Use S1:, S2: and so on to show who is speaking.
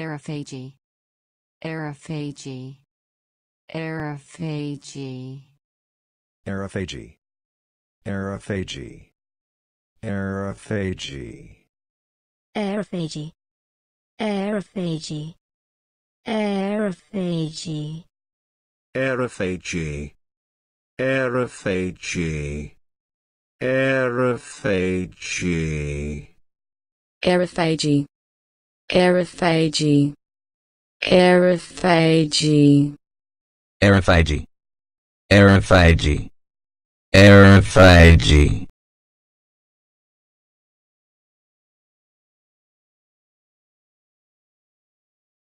S1: Aerophagy. Aerophagy. Aerophagy.
S2: Aerophagy. Aerophagy.
S3: Aerophagy. Aerophagy. Aerophagy.
S4: Aerophagy. Aerophagy. Aerophagy.
S5: Aerophagy. Aerophagy. Aerophagy. Aerophagy.
S3: Aerophagy. Aerophagy. Aerophagy.